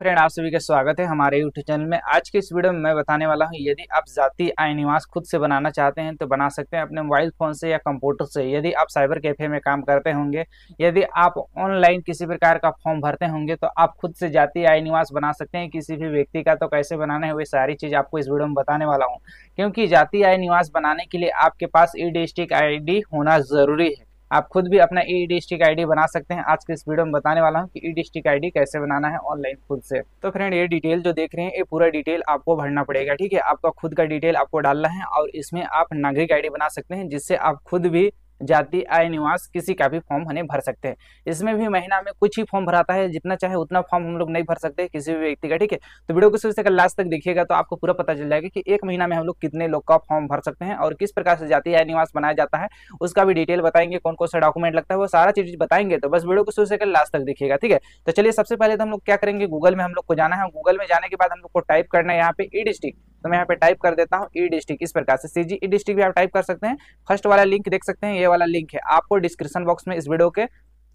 friend आप सभी का स्वागत है हमारे यूट्यूब चैनल में आज के इस वीडियो में मैं बताने वाला हूं यदि आप जाति आय निवास खुद से बनाना चाहते हैं तो बना सकते हैं अपने मोबाइल फ़ोन से या कंप्यूटर से यदि आप साइबर कैफे में काम करते होंगे यदि आप ऑनलाइन किसी प्रकार का फॉर्म भरते होंगे तो आप खुद से जाति आय निवास बना सकते हैं किसी भी व्यक्ति का तो कैसे बनाना है सारी चीज़ आपको इस वीडियो में बताने वाला हूँ क्योंकि जाति आय निवास बनाने के लिए आपके पास ई डिस्ट्रिक्ट आई होना ज़रूरी है आप खुद भी अपना ई डिस्ट्रिक्ट आईडी बना सकते हैं आज के इस वीडियो में बताने वाला हूँ कि ई डिस्ट्रिक्ट आईडी कैसे बनाना है ऑनलाइन खुद से तो फ्रेंड ये डिटेल जो देख रहे हैं ये पूरा डिटेल आपको भरना पड़ेगा ठीक है आपका खुद का डिटेल आपको डालना है और इसमें आप नागरिक आईडी बना सकते हैं जिससे आप खुद भी जाति आय निवास किसी का भी फॉर्म हमें भर सकते हैं इसमें भी महीना में कुछ ही फॉर्म भराता है जितना चाहे उतना फॉर्म हम लोग नहीं भर सकते किसी भी व्यक्ति का ठीक है तो वीडियो को शुरू से लास्ट तक देखिएगा तो आपको पूरा पता चल जाएगा कि एक महीना में हम लोग कितने लोग का फॉर्म भर सकते हैं और किस प्रकार से जाति आय निवास बनाया जाता है उसका भी डिटेल बताएंगे कौन कौन सा डॉक्यूमेंट लगता है वो सारा चीज बताएंगे तो बस वीडियो को शुरू से लास्ट तक देखिएगा ठीक है तो चलिए सबसे पहले तो हम लोग क्या करेंगे गूगल में हम लोग को जाना है गूगल में जाने के बाद हम लोग को टाइप करना है यहाँ पे ई e डिस्ट्रिक्ट तो मैं यहाँ पे टाइप कर देता हूँ ई e डिस्ट्रिक्ट इस प्रकार से सीजी ई डिस्ट्रिक्ट भी आप टाइप कर सकते हैं फर्स्ट वाला लिंक देख सकते हैं ये वाला लिंक है आपको डिस्क्रिप्शन बॉक्स में इस वीडियो के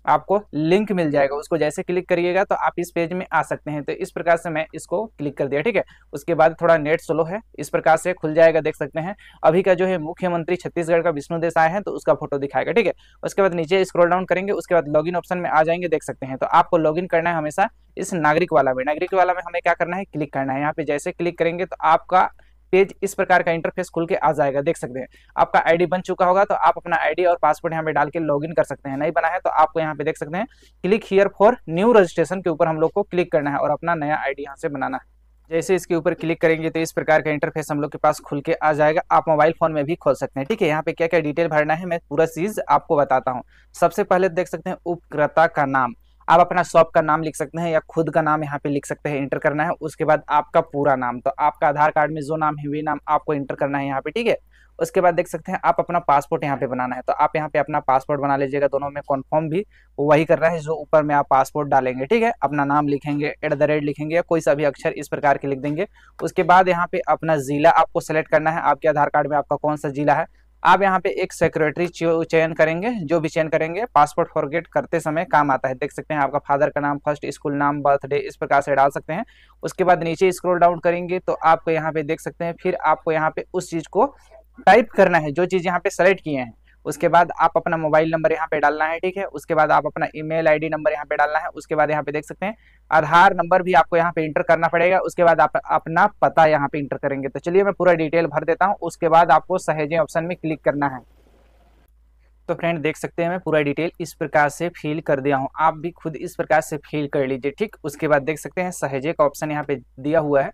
आपको लिंक मिल जाएगा उसको जैसे क्लिक करिएगा तो आप इस पेज में आ सकते हैं तो इस प्रकार से मैं इसको क्लिक कर दिया ठीक है उसके बाद थोड़ा नेट स्लो है इस प्रकार से खुल जाएगा देख सकते हैं अभी का जो है मुख्यमंत्री छत्तीसगढ़ का विष्णु आए है तो उसका फोटो दिखाएगा ठीक है उसके बाद नीचे स्क्रोल डाउन करेंगे उसके बाद लॉग ऑप्शन में आ जाएंगे देख सकते हैं तो आपको लॉग करना है हमेशा इस नागरिक वाला में नागरिक वाला में हमें क्या करना है क्लिक करना है यहाँ पे जैसे क्लिक करेंगे तो आपका पेज इस प्रकार का इंटरफेस खुल के आ जाएगा देख सकते हैं आपका आईडी बन चुका होगा तो आप अपना आईडी और पासवर्ड यहाँ पे डाल के लॉग कर सकते हैं नहीं बना है तो आपको यहाँ पे देख सकते हैं click here for new registration के ऊपर हम लोग को क्लिक करना है और अपना नया आई यहाँ से बनाना है जैसे इसके ऊपर क्लिक करेंगे तो इस प्रकार का इंटरफेस हम लोग के पास खुल के आ जाएगा आप मोबाइल फोन में भी खोल सकते हैं ठीक है यहाँ पे क्या क्या डिटेल भरना है मैं पूरा चीज आपको बताता हूँ सबसे पहले देख सकते हैं उपक्रता का नाम आप अपना शॉप का नाम लिख सकते हैं या खुद का नाम यहाँ पे लिख सकते हैं इंटर करना है उसके बाद आपका पूरा नाम तो आपका आधार कार्ड में जो नाम है वही नाम आपको इंटर करना है यहाँ पे ठीक है उसके बाद देख सकते हैं आप अपना पासपोर्ट यहाँ पे बनाना है तो आप यहाँ पे अपना पासपोर्ट बना लीजिएगा दोनों में कन्फर्म भी वही करना है जो ऊपर में आप पासपोर्ट डालेंगे ठीक है अपना नाम लिखेंगे एट द रेट लिखेंगे या कोई सा भी अक्षर इस प्रकार के लिख देंगे उसके बाद यहाँ पे अपना जिला आपको सेलेक्ट करना है आपके आधार कार्ड में आपका कौन सा जिला है आप यहाँ पे एक सेक्रेटरी चयन करेंगे जो भी चयन करेंगे पासपोर्ट फॉरगेट करते समय काम आता है देख सकते हैं आपका फादर का नाम फर्स्ट स्कूल नाम बर्थडे इस प्रकार से डाल सकते हैं उसके बाद नीचे स्क्रोल डाउन करेंगे तो आपको यहाँ पे देख सकते हैं फिर आपको यहाँ पे उस चीज को टाइप करना है जो चीज यहाँ पे सेलेक्ट किए हैं उसके बाद आप अपना मोबाइल नंबर यहाँ पे डालना है ठीक है उसके बाद आप अपना ईमेल आईडी नंबर यहाँ पे डालना है उसके बाद यहाँ पे देख सकते हैं आधार नंबर भी आपको यहाँ पे इंटर करना पड़ेगा उसके बाद आप अपना पता यहाँ पे इंटर करेंगे तो चलिए मैं पूरा डिटेल भर देता हूँ उसके बाद आपको सहेजे ऑप्शन में क्लिक करना है तो फ्रेंड देख सकते हैं मैं पूरा डिटेल इस प्रकार से फिल कर दिया हूँ आप भी खुद इस प्रकार से फिल कर लीजिए ठीक उसके बाद देख सकते हैं सहेजे का ऑप्शन यहाँ पे दिया हुआ है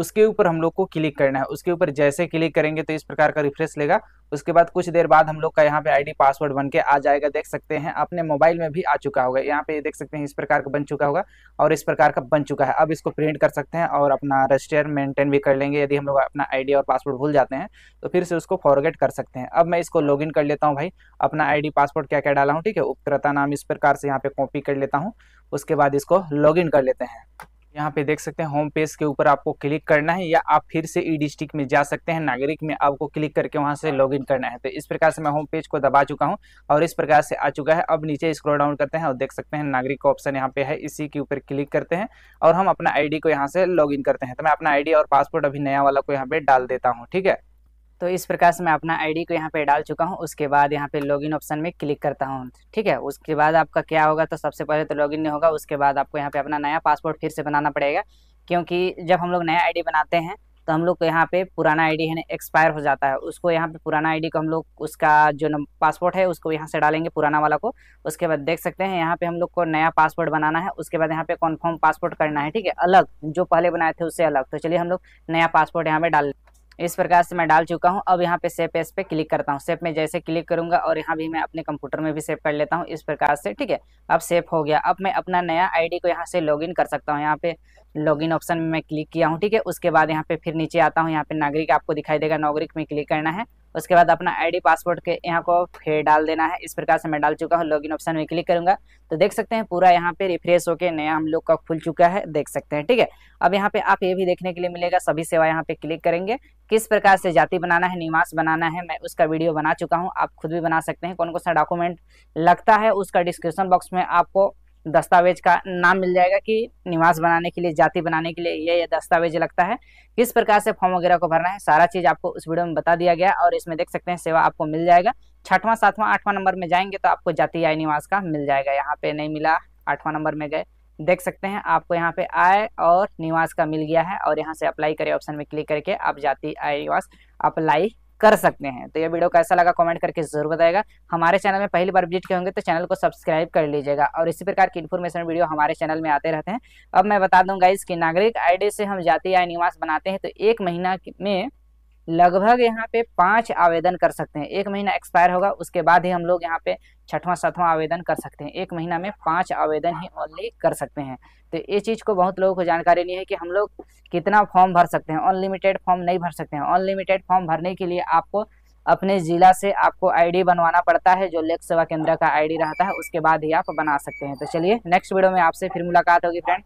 उसके ऊपर हम लोग को क्लिक करना है उसके ऊपर जैसे क्लिक करेंगे तो इस प्रकार का रिफ्रेश लेगा उसके बाद कुछ देर बाद हम लोग का यहाँ पे आईडी पासवर्ड बन के आ जाएगा देख सकते हैं अपने मोबाइल में भी आ चुका होगा यहाँ पे देख सकते हैं इस प्रकार का बन चुका होगा और इस प्रकार का बन चुका है अब इसको प्रिंट कर सकते हैं और अपना रजिस्टर मेंटेन भी कर लेंगे यदि हम लोग अपना आई और पासवर्ड भूल जाते हैं तो फिर से उसको फॉरगेट कर सकते हैं अब मैं इसको लॉग कर लेता हूँ भाई अपना आई पासवर्ड क्या क्या डाला हूँ ठीक है उपक्रता नाम इस प्रकार से यहाँ पे कॉपी कर लेता हूँ उसके बाद इसको लॉग कर लेते हैं यहाँ पे देख सकते हैं होम पेज के ऊपर आपको क्लिक करना है या आप फिर से ई e डिस्ट्रिक्ट में जा सकते हैं नागरिक में आपको क्लिक करके वहाँ से लॉगिन करना है तो इस प्रकार से मैं होम पेज को दबा चुका हूँ और इस प्रकार से आ चुका है अब नीचे स्क्रॉल डाउन करते हैं और देख सकते हैं नागरिक का ऑप्शन यहाँ पे है इसी के ऊपर क्लिक करते हैं और हम अपना आई को यहाँ से लॉग करते हैं तो मैं अपना आई और पासपोर्ट अभी नया वाला को यहाँ पे डाल देता हूँ ठीक है तो इस प्रकार से मैं अपना आईडी को यहाँ पे डाल चुका हूँ उसके बाद यहाँ पे लॉगिन ऑप्शन में क्लिक करता हूँ ठीक है उसके बाद आपका क्या होगा तो सबसे पहले तो लॉगिन नहीं होगा उसके बाद आपको यहाँ पे अपना नया पासपोर्ट फिर से बनाना पड़ेगा क्योंकि जब हम लोग नया आईडी बनाते हैं तो हम लोग को यहाँ पे पुराना आईडी है ना एक्सपायर हो जाता है उसको यहाँ पे पुराना आईडी को हम लोग उसका जो पासपोर्ट है उसको यहाँ से डालेंगे पुराना वाला को उसके बाद देख सकते हैं यहाँ पे हम लोग को नया पासपोर्ट बनाना है उसके बाद यहाँ पे कॉन्फर्म पासपोर्ट करना है ठीक है अलग जो पहले बनाए थे उससे अलग तो चलिए हम लोग नया पासपोर्ट यहाँ पे डाल इस प्रकार से मैं डाल चुका हूँ अब यहाँ पे सेप एस पे क्लिक करता हूँ सेप में जैसे क्लिक करूंगा और यहाँ भी मैं अपने कंप्यूटर में भी सेव कर लेता हूँ इस प्रकार से ठीक है अब सेप हो गया अब मैं अपना नया आई को यहाँ से लॉग कर सकता हूँ यहाँ पे लॉग ऑप्शन में मैं क्लिक किया हूँ ठीक है उसके बाद यहाँ पे फिर नीचे आता हूँ यहाँ पे नागरिक आपको दिखाई देगा नागरिक में क्लिक करना है उसके बाद अपना आईडी पासवर्ड के यहाँ को फिर डाल देना है इस प्रकार से मैं डाल चुका हूँ लॉगिन ऑप्शन में क्लिक करूंगा तो देख सकते हैं पूरा यहाँ पे रिफ्रेश होके नया हम लोग का खुल चुका है देख सकते हैं ठीक है अब यहाँ पे आप ये भी देखने के लिए मिलेगा सभी सेवा यहाँ पे क्लिक करेंगे किस प्रकार से जाति बनाना है निवास बनाना है मैं उसका वीडियो बना चुका हूँ आप खुद भी बना सकते हैं कौन कौन सा डॉक्यूमेंट लगता है उसका डिस्क्रिप्शन बॉक्स में आपको दस्तावेज का नाम मिल जाएगा कि निवास बनाने के लिए जाति बनाने के लिए ये ये दस्तावेज लगता है किस प्रकार से फॉर्म वगैरह को भरना है सारा चीज़ आपको उस वीडियो में बता दिया गया और इसमें देख सकते हैं सेवा आपको मिल जाएगा छठवां सातवां आठवां नंबर में जाएंगे तो आपको जाति आय निवास का मिल जाएगा यहाँ पे नहीं मिला आठवां नंबर में गए देख सकते हैं आपको यहाँ पे आय और निवास का मिल गया है और यहाँ से अप्लाई करें ऑप्शन में क्लिक करके आप जाति आय निवास अप्लाई कर सकते हैं तो ये वीडियो कैसा लगा कमेंट करके जरूर बताएगा हमारे चैनल में पहली बार विजिट किए होंगे तो चैनल को सब्सक्राइब कर लीजिएगा और इसी प्रकार की इन्फॉर्मेशन वीडियो हमारे चैनल में आते रहते हैं अब मैं बता दूंगा इसकी नागरिक आईडी से हम जाति या निवास बनाते हैं तो एक महीना में लगभग यहाँ पे पांच आवेदन कर सकते हैं एक महीना एक्सपायर होगा उसके बाद ही हम लोग यहाँ पे छठवां सातवां आवेदन कर सकते हैं एक महीना में पांच आवेदन ही ओनली कर सकते हैं तो ये चीज़ को बहुत लोगों को जानकारी नहीं है कि हम लोग कितना फॉर्म भर सकते हैं अनलिमिटेड फॉर्म नहीं भर सकते हैं अनलिमिटेड फॉर्म भरने के लिए आपको अपने ज़िला से आपको आईडी बनवाना पड़ता है जो लेक सेवा केंद्र का आईडी रहता है उसके बाद ही आप बना सकते हैं तो चलिए नेक्स्ट वीडियो में आपसे फिर मुलाकात होगी फ्रेंड